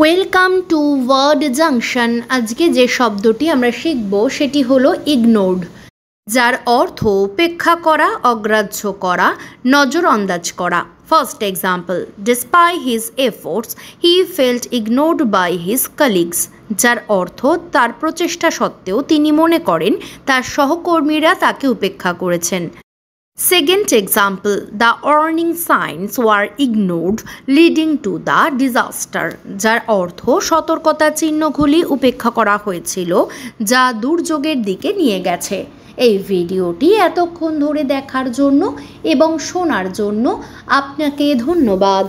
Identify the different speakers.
Speaker 1: welcome to word junction আজকে যে শব্দটি আমরা শিখব সেটি হলো ইগনোর্ড যার অর্থ উপেক্ষা করা অগ্রাহ্য করা নজর আন্দাজ করা first example despite his efforts he felt ignored by his colleagues যার অর্থ তার প্রচেষ্টা সত্ত্বেও তিনি মনে করেন তার সহকর্মীরা তাকে উপেক্ষা করেছেন Second example, the warning signs were ignored leading to the disaster যার অর্থ সতর্কতা চিহ্নগুলি উপেক্ষা করা হয়েছিল যা দুর্যোগের দিকে নিয়ে গেছে এই ভিডিওটি এতক্ষণ ধরে দেখার জন্য এবং শোনার জন্য আপনাকে ধন্যবাদ